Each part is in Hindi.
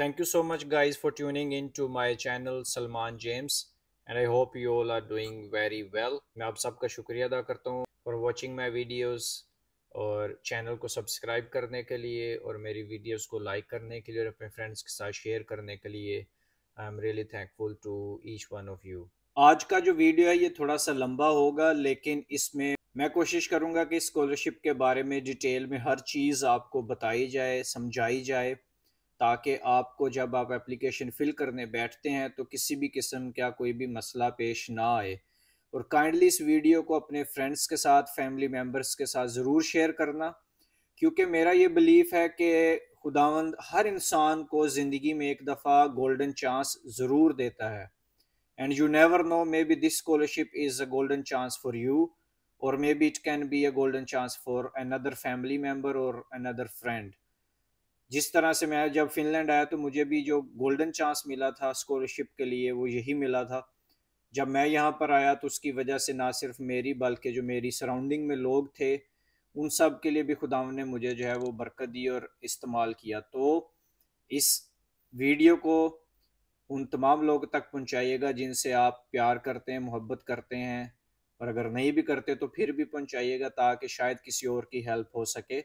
Thank you so much guys for tuning in to my channel Salman James and I hope you all are doing very well. मैं आप सबका शुक्रिया अदा करता हूँ फॉर वॉचिंग माई वीडियोज और चैनल को सब्सक्राइब करने के लिए और मेरी वीडियोज को लाइक करने के लिए और अपने फ्रेंड्स के साथ शेयर करने के लिए I am really thankful to each one of you आज का जो वीडियो है ये थोड़ा सा लंबा होगा लेकिन इसमें मैं कोशिश करूंगा कि स्कॉलरशिप के बारे में डिटेल में हर चीज़ आपको बताई जाए समझाई जाए ताकि आपको जब आप एप्लीकेशन फ़िल करने बैठते हैं तो किसी भी किस्म का कोई भी मसला पेश ना आए और काइंडली इस वीडियो को अपने फ्रेंड्स के साथ फैमिली मेम्बर्स के साथ ज़रूर शेयर करना क्योंकि मेरा ये बिलीफ़ है कि खुदावंद हर इंसान को ज़िंदगी में एक दफ़ा गोल्डन चांस ज़रूर देता है and you never know maybe this scholarship is a golden chance for you और maybe it can be a golden chance for another family member और अनदर फ्रेंड जिस तरह से मैं जब फिनलैंड आया तो मुझे भी जो गोल्डन चांस मिला था स्कॉलरशिप के लिए वो यही मिला था जब मैं यहाँ पर आया तो उसकी वजह से ना सिर्फ मेरी बल्कि जो मेरी सराउंडिंग में लोग थे उन सब के लिए भी खुदा ने मुझे जो है वो बरकत दी और इस्तेमाल किया तो इस वीडियो को उन तमाम लोगों तक पहुँचाइएगा जिनसे आप प्यार करते हैं मोहब्बत करते हैं और अगर नहीं भी करते तो फिर भी पहुँचाइएगा ताकि शायद किसी और की हेल्प हो सके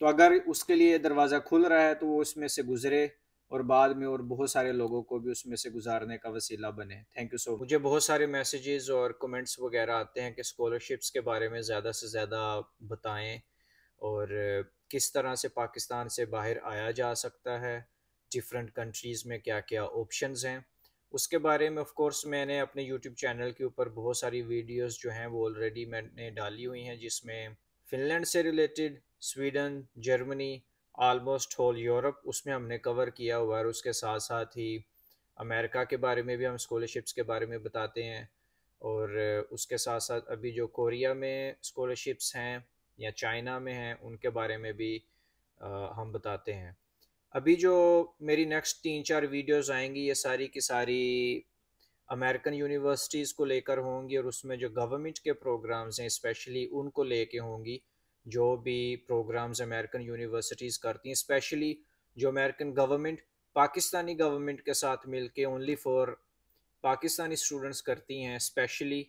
तो अगर उसके लिए दरवाज़ा खुल रहा है तो वो उसमें से गुजरे और बाद में और बहुत सारे लोगों को भी उसमें से गुजारने का वसीला बने थैंक यू सो मच मुझे बहुत सारे मैसेजेस और कमेंट्स वगैरह आते हैं कि स्कॉलरशिप्स के बारे में ज़्यादा से ज़्यादा बताएं और किस तरह से पाकिस्तान से बाहर आया जा सकता है डिफरेंट कंट्रीज़ में क्या क्या ऑप्शन हैं उसके बारे में ऑफ़कोर्स मैंने अपने यूट्यूब चैनल के ऊपर बहुत सारी वीडियोज़ जो हैं वो ऑलरेडी मैंने डाली हुई हैं जिसमें फिनलैंड से related Sweden Germany almost whole Europe उसमें हमने कवर किया हुआ है और उसके साथ साथ ही अमेरिका के बारे में भी हम स्कॉलरशिप्स के बारे में बताते हैं और उसके साथ साथ अभी जो कोरिया में स्कॉलरशिप्स हैं या चाइना में हैं उनके बारे में भी आ, हम बताते हैं अभी जो मेरी नेक्स्ट तीन चार वीडियोस आएंगी ये सारी की सारी अमेरिकन यूनिवर्सिटीज़ को लेकर होंगी और उसमें जो गवर्नमेंट के प्रोग्राम्स हैं स्पेशली उनको लेके होंगी जो भी प्रोग्राम्स अमेरिकन यूनिवर्सिटीज़ करती हैं स्पेशली जो अमेरिकन गवर्नमेंट पाकिस्तानी गवर्नमेंट के साथ मिल के ओनली फॉर पाकिस्तानी स्टूडेंट्स करती हैं स्पेशली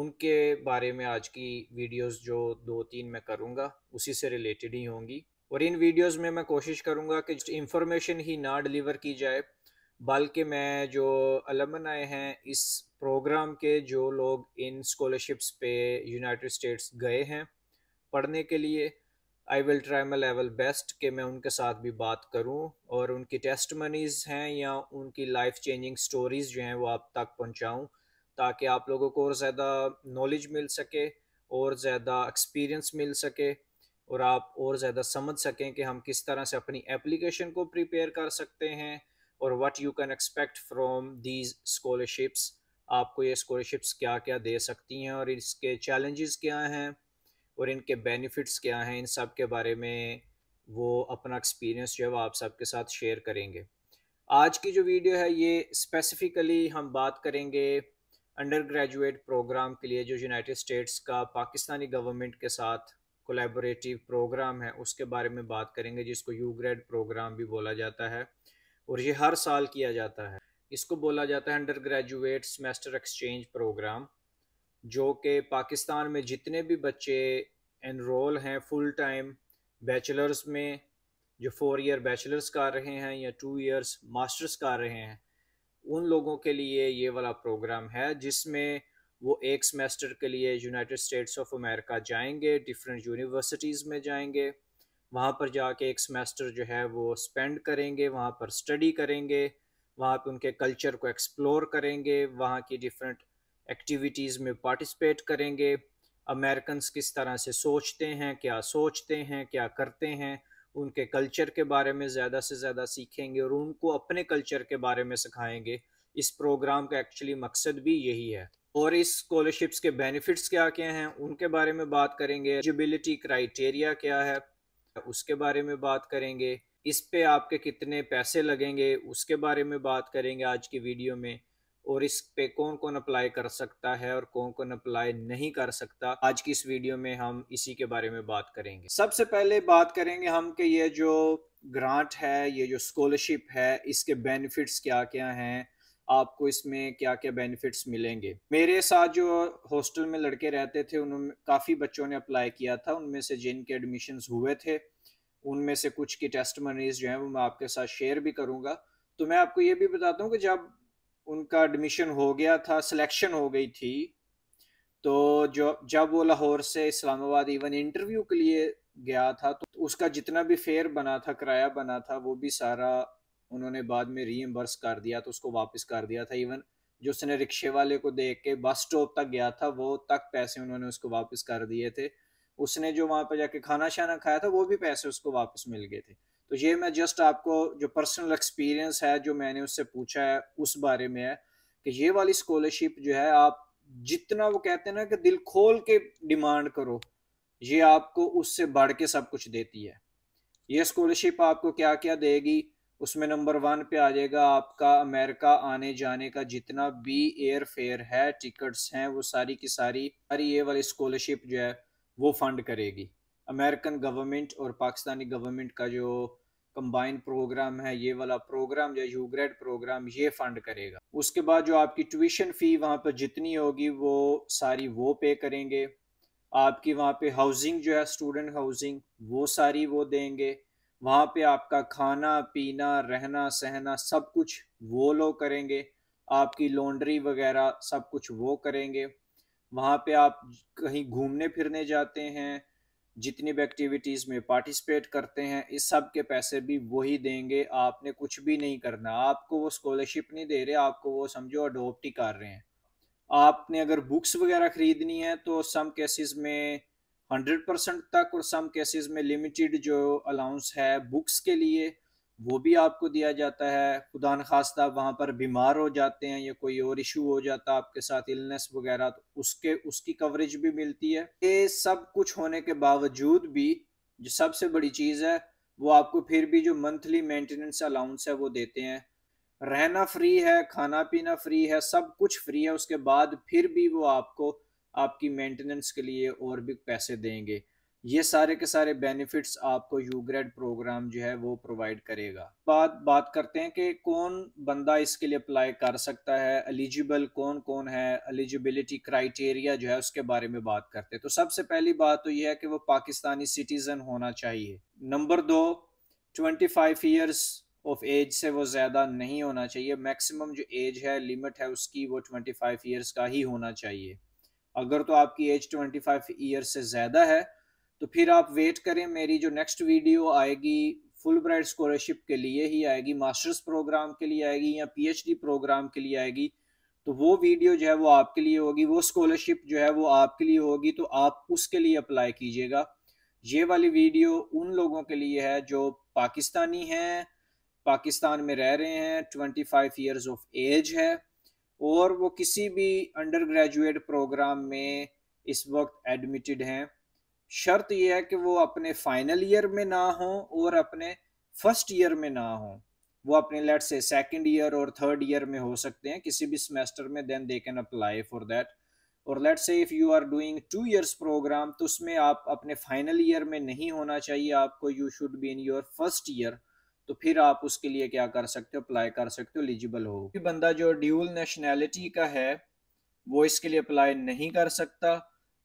उनके बारे में आज की वीडियोस जो दो तीन मैं करूँगा उसी से रिलेटेड ही होंगी और इन वीडियोस में मैं कोशिश करूँगा कि इंफॉर्मेशन ही ना डिलीवर की जाए बल्कि मैं जो अलमन आए हैं इस प्रोग्राम के जो लोग इन स्कॉलरशिप्स पे यूनाइटेड स्टेट्स गए हैं पढ़ने के लिए I will try my level best कि मैं उनके साथ भी बात करूं और उनकी टेस्ट मनीज हैं या उनकी लाइफ चेंजिंग स्टोरीज जो हैं वो आप तक पहुंचाऊं ताकि आप लोगों को और ज़्यादा नॉलेज मिल सके और ज़्यादा एक्सपीरियंस मिल सके और आप और ज़्यादा समझ सकें कि हम किस तरह से अपनी एप्लीकेशन को प्रिपेयर कर सकते हैं और what you can expect from these scholarships आपको ये स्कॉलरशिप्स क्या क्या दे सकती हैं और इसके चैलेंजेस क्या हैं और इनके बेनिफिट्स क्या हैं इन सब के बारे में वो अपना एक्सपीरियंस जो है वो आप सबके साथ शेयर करेंगे आज की जो वीडियो है ये स्पेसिफिकली हम बात करेंगे अंडर ग्रेजुएट प्रोग्राम के लिए जो यूनाइटेड स्टेट्स का पाकिस्तानी गवर्नमेंट के साथ कोलेबोरेटिव प्रोग्राम है उसके बारे में बात करेंगे जिसको यू ग्रेड प्रोग्राम भी बोला जाता है और ये हर साल किया जाता है इसको बोला जाता है undergraduate semester exchange programme जो कि पाकिस्तान में जितने भी बच्चे एनरोल हैं फुल टाइम बैचलर्स में जो फोर ईयर बैचलर्स कर रहे हैं या टू ईयर्स मास्टर्स कर रहे हैं उन लोगों के लिए ये वाला प्रोग्राम है जिसमें वो एक सेमेस्टर के लिए यूनाइटेड स्टेट्स ऑफ अमेरिका जाएंगे डिफरेंट यूनिवर्सिटीज़ में जाएंगे वहाँ पर जाके एक सेमेस्टर जो है वो स्पेंड करेंगे वहाँ पर स्टडी करेंगे वहाँ पे उनके कल्चर को एक्सप्लोर करेंगे वहाँ की डिफरेंट एक्टिविटीज़ में पार्टिसिपेट करेंगे अमेरिकन किस तरह से सोचते हैं क्या सोचते हैं क्या करते हैं उनके कल्चर के बारे में ज़्यादा से ज़्यादा सीखेंगे और उनको अपने कल्चर के बारे में सिखाएंगे इस प्रोग्राम का एक्चुअली मकसद भी यही है और इस स्कॉलरशिप्स के बेनिफिट्स क्या क्या हैं उनके बारे में बात करेंगे एलिजिबिलिटी क्राइटेरिया क्या है उसके बारे में बात करेंगे इस पे आपके कितने पैसे लगेंगे उसके बारे में बात करेंगे आज की वीडियो में और इस पे कौन कौन अप्लाई कर सकता है और कौन कौन अप्लाई नहीं कर सकता आज की इस वीडियो में हम इसी के बारे में बात करेंगे सबसे पहले बात करेंगे हम कि ये जो ग्रांट है ये जो स्कॉलरशिप है इसके बेनिफिट्स क्या क्या हैं आपको इसमें क्या क्या बेनिफिट्स मिलेंगे मेरे साथ जो हॉस्टल में लड़के रहते थे उन्होंने काफ़ी बच्चों ने अप्लाई किया था उनमें से जिनके एडमिशन्स हुए थे उनमें से कुछ की टेस्ट जो हैं वो मैं आपके साथ शेयर भी करूँगा तो मैं आपको ये भी बताता हूँ कि जब उनका एडमिशन हो गया था सिलेक्शन हो गई थी तो जो जब वो लाहौर से इस्लामाबाद इवन इंटरव्यू के लिए गया था तो उसका जितना भी फेयर बना था किराया बना था वो भी सारा उन्होंने बाद में री कर दिया तो उसको वापस कर दिया था इवन जो उसने रिक्शे वाले को देख के बस स्टॉप तक गया था वो तक पैसे उन्होंने उसको वापस कर दिए थे उसने जो वहाँ पर जाके खाना शाना खाया था वो भी पैसे उसको वापस मिल गए थे तो ये मैं जस्ट आपको जो पर्सनल एक्सपीरियंस है जो मैंने उससे पूछा है उस बारे में है कि ये वाली स्कॉलरशिप जो है आप जितना वो कहते हैं ना कि दिल खोल के डिमांड करो ये आपको उससे बढ़ के सब कुछ देती है ये स्कॉलरशिप आपको क्या क्या देगी उसमें नंबर वन पे आ जाएगा आपका अमेरिका आने जाने का जितना भी एयर फेयर है टिकट्स हैं वो सारी की सारी सारी ये वाली स्कॉलरशिप जो है वो फंड करेगी अमेरिकन गवर्नमेंट और पाकिस्तानी गवर्नमेंट का जो कंबाइन प्रोग्राम है ये वाला प्रोग्राम या यूग्रेड प्रोग्राम ये फंड करेगा उसके बाद जो आपकी ट्यूशन फ़ी वहाँ पर जितनी होगी वो सारी वो पे करेंगे आपकी वहाँ पे हाउसिंग जो है स्टूडेंट हाउसिंग वो सारी वो देंगे वहाँ पे आपका खाना पीना रहना सहना सब कुछ वो लोग करेंगे आपकी लॉन्ड्री वगैरह सब कुछ वो करेंगे वहाँ पे आप कहीं घूमने फिरने जाते हैं जितनी भी एक्टिविटीज़ में पार्टिसिपेट करते हैं इस सब के पैसे भी वही देंगे आपने कुछ भी नहीं करना आपको वो स्कॉलरशिप नहीं दे रहे आपको वो समझो अडोप्ट ही कर रहे हैं आपने अगर बुक्स वगैरह ख़रीदनी है तो सम केसेस में हंड्रेड परसेंट तक और सम केसेस में लिमिटेड जो अलाउंस है बुक्स के लिए वो भी आपको दिया जाता है खुदा खास्ता वहाँ पर बीमार हो जाते हैं या कोई और इशू हो जाता है आपके साथ इलनेस वगैरह तो उसके उसकी कवरेज भी मिलती है ये सब कुछ होने के बावजूद भी जो सबसे बड़ी चीज़ है वो आपको फिर भी जो मंथली मेंटेनेंस अलाउंस है वो देते हैं रहना फ्री है खाना पीना फ्री है सब कुछ फ्री है उसके बाद फिर भी वो आपको आपकी मेंटेनेंस के लिए और भी पैसे देंगे ये सारे के सारे बेनिफिट्स आपको यूग्रेड प्रोग्राम जो है वो प्रोवाइड करेगा बात बात करते हैं कि कौन बंदा इसके लिए अप्लाई कर सकता है एलिजिबल कौन कौन है एलिजिबिलिटी क्राइटेरिया जो है उसके बारे में बात करते हैं तो सबसे पहली बात तो यह है कि वो पाकिस्तानी सिटीजन होना चाहिए नंबर दो twenty five years of age से वो ज़्यादा नहीं होना चाहिए मैक्सिमम जो एज है लिमिट है उसकी वो ट्वेंटी फाइव का ही होना चाहिए अगर तो आपकी एज ट्वेंटी फाइव ईयर से ज़्यादा है तो फिर आप वेट करें मेरी जो नेक्स्ट वीडियो आएगी फुल ब्राइट स्कॉलरशिप के लिए ही आएगी मास्टर्स प्रोग्राम के लिए आएगी या पीएचडी प्रोग्राम के लिए आएगी तो वो वीडियो जो है वो आपके लिए होगी वो स्कॉलरशिप जो है वो आपके लिए होगी तो आप उसके लिए अप्लाई कीजिएगा ये वाली वीडियो उन लोगों के लिए है जो पाकिस्तानी हैं पाकिस्तान में रह रहे हैं twenty five years of age है और वो किसी भी अंडर ग्रेजुएट प्रोग्राम में इस वक्त एडमिटेड हैं शर्त यह है कि वो अपने फाइनल ईयर में ना हो और अपने फर्स्ट ईयर में ना हो वो अपने लेट से सेकंड ईयर और थर्ड ईयर में हो सकते हैं किसी भी सेमेस्टर में then they can apply for that और let's say if you are doing two years programme तो उसमें आप अपने फाइनल ईयर में नहीं होना चाहिए आपको you should be in your first year तो फिर आप उसके लिए क्या कर सकते हो अप्लाई कर सकते हो एलिजिबल हो बंदा जो ड्यूल नेशनैलिटी का है वो इसके लिए अप्लाई नहीं कर सकता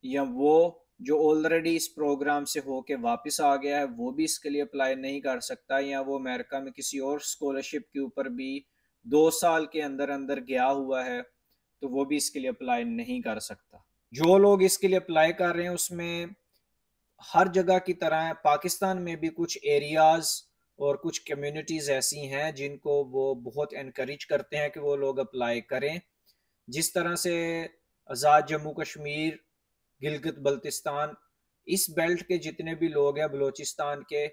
या वो जो ऑलरेडी इस प्रोग्राम से होके वापस आ गया है वो भी इसके लिए अप्लाई नहीं कर सकता या वो अमेरिका में किसी और स्कॉलरशिप के ऊपर भी दो साल के अंदर अंदर गया हुआ है तो वो भी इसके लिए अप्लाई नहीं कर सकता जो लोग इसके लिए अप्लाई कर रहे हैं उसमें हर जगह की तरह पाकिस्तान में भी कुछ एरियाज और कुछ कम्युनिटीज़ ऐसी हैं जिनको वो बहुत इनक्रेज करते हैं कि वो लोग अप्लाई करें जिस तरह से आज़ाद जम्मू कश्मीर गिलगित बल्तिस्तान इस बेल्ट के जितने भी लोग हैं बलोचिस्तान के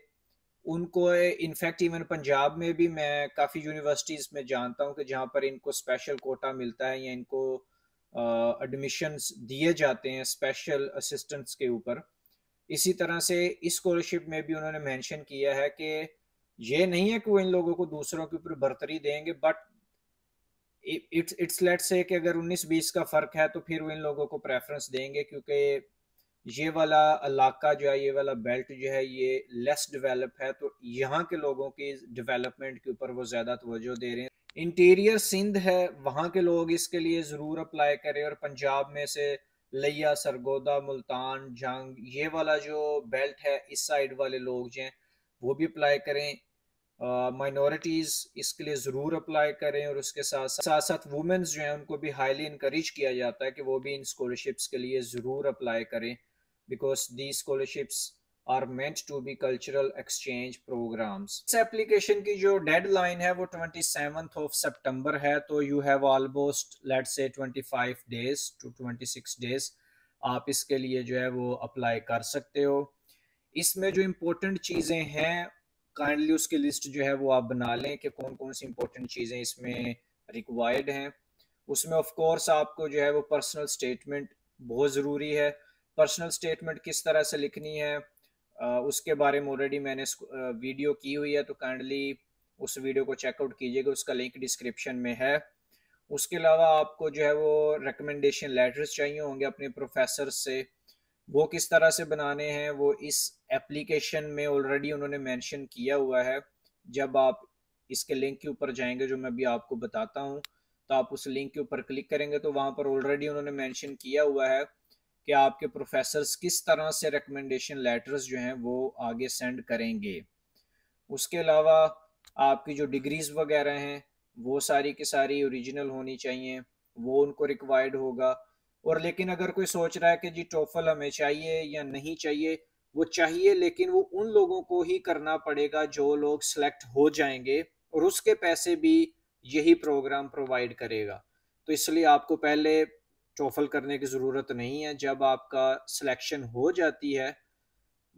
उनको इनफैक्ट इवन पंजाब में भी मैं काफ़ी यूनिवर्सिटीज़ में जानता हूँ कि जहाँ पर इनको स्पेशल कोटा मिलता है या इनको एडमिशन्स दिए जाते हैं स्पेशल असिस्टेंट्स के ऊपर इसी तरह से इस स्कॉलरशिप में भी उन्होंने मेंशन किया है कि ये नहीं है कि वो इन लोगों को दूसरों के ऊपर बर्तरी देंगे but it's it's let's say कि अगर 19-20 का फर्क है तो फिर वो इन लोगों को प्रेफरेंस देंगे क्योंकि ये वाला इलाका जो है ये वाला बेल्ट जो है ये लेस डेवलप है तो यहाँ के लोगों की डेवलपमेंट के ऊपर वो ज़्यादा तवज्जो दे रहे हैं इंटीरियर सिंध है वहाँ के लोग इसके लिए ज़रूर अप्लाई करें और पंजाब में से लिया सरगोदा मुल्तान जंग ये वाला जो बेल्ट है इस साइड वाले लोग जो हैं वो भी अप्लाई करें माइनॉरिटीज़ uh, इसके लिए ज़रूर अप्लाई करें और उसके साथ साथ साथ वुमेंस जो हैं उनको भी हाईली इंक्रेज किया जाता है कि वो भी इन स्कॉलरशिप्स के लिए ज़रूर अप्लाई करें because the scholarships are meant to be cultural exchange programmes इस एप्लीकेशन की जो डेडलाइन है वो ट्वेंटी सेवन्थ ऑफ सेप्टेम्बर है तो you have almost let's say twenty five days to twenty six days आप इसके लिए जो है वो अप्लाई कर सकते हो इसमें जो इम्पोर्टेंट चीज़ें हैं काइंडली उसकी लिस्ट जो है वो आप बना लें कि कौन कौन सी इंपॉर्टेंट चीज़ें इसमें रिक्वायर्ड हैं उसमें ऑफ कोर्स आपको जो है वो पर्सनल स्टेटमेंट बहुत ज़रूरी है पर्सनल स्टेटमेंट किस तरह से लिखनी है उसके बारे में ऑलरेडी मैंने वीडियो की हुई है तो काइंडली उस वीडियो को चेकआउट कीजिएगा उसका लिंक डिस्क्रिप्शन में है उसके अलावा आपको जो है वो रिकमेंडेशन लेटर्स चाहिए होंगे अपने प्रोफेसर से वो किस तरह से बनाने हैं वो इस एप्लीकेशन में ऑलरेडी उन्होंने मेंशन किया हुआ है जब आप इसके लिंक के ऊपर जाएंगे जो मैं अभी आपको बताता हूँ तो आप उस लिंक के ऊपर क्लिक करेंगे तो वहाँ पर ऑलरेडी उन्होंने मेंशन किया हुआ है कि आपके प्रोफेसर किस तरह से रिकमेंडेशन लेटर्स जो हैं वो आगे सेंड करेंगे उसके अलावा आपकी जो डिग्रीज वगैरह हैं वो सारी की सारी ओरिजिनल होनी चाहिए वो उनको रिक्वायर्ड होगा और लेकिन अगर कोई सोच रहा है कि जी टोफल हमें चाहिए या नहीं चाहिए वो चाहिए लेकिन वो उन लोगों को ही करना पड़ेगा जो लोग सिलेक्ट हो जाएंगे और उसके पैसे भी यही प्रोग्राम प्रोवाइड करेगा तो इसलिए आपको पहले टोफल करने की ज़रूरत नहीं है जब आपका सिलेक्शन हो जाती है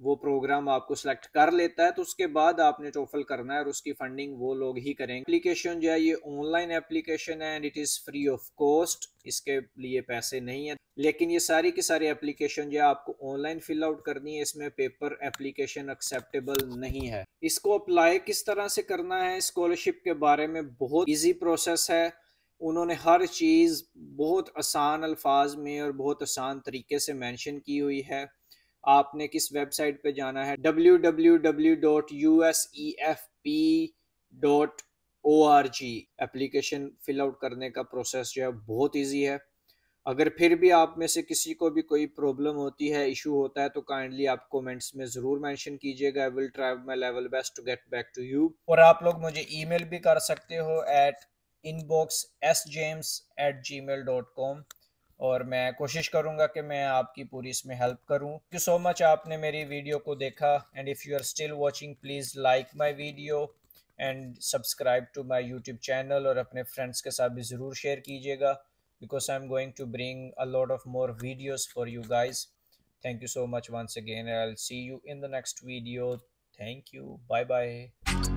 वो प्रोग्राम आपको सेलेक्ट कर लेता है तो उसके बाद आपने टोफल करना है और उसकी फंडिंग वो लोग ही करेंगे एप्लीकेशन जो है ये ऑनलाइन एप्लीकेशन है and it is free of cost इसके लिए पैसे नहीं है लेकिन ये सारी की सारी एप्लीकेशन जो है आपको ऑनलाइन फिल आउट करनी है इसमें पेपर एप्लीकेशन एक्सेप्टेबल नहीं है इसको अप्लाई किस तरह से करना है स्कॉलरशिप के बारे में बहुत ईजी प्रोसेस है उन्होंने हर चीज़ बहुत आसान अल्फाज में और बहुत आसान तरीके से मैंशन की हुई है आपने किस वेबसाइट पे जाना है www.usefp.org एप्लीकेशन फिल आउट करने का प्रोसेस जो है बहुत इजी है अगर फिर भी आप में से किसी को भी कोई प्रॉब्लम होती है इशू होता है तो काइंडली आप कमेंट्स में ज़रूर मेंशन कीजिएगा I will try my level best to get back to you और आप लोग मुझे ईमेल भी कर सकते हो at inbox S James at Gmail dot com और मैं कोशिश करूंगा कि मैं आपकी पूरी इसमें हेल्प करूं थैंक यू सो मच आपने मेरी वीडियो को देखा and if you are still watching please like my video and subscribe to my YouTube channel और अपने फ्रेंड्स के साथ भी ज़रूर शेयर कीजिएगा because I am going to bring a lot of more videos for you guys thank you so much once again I see you in the next video thank you bye bye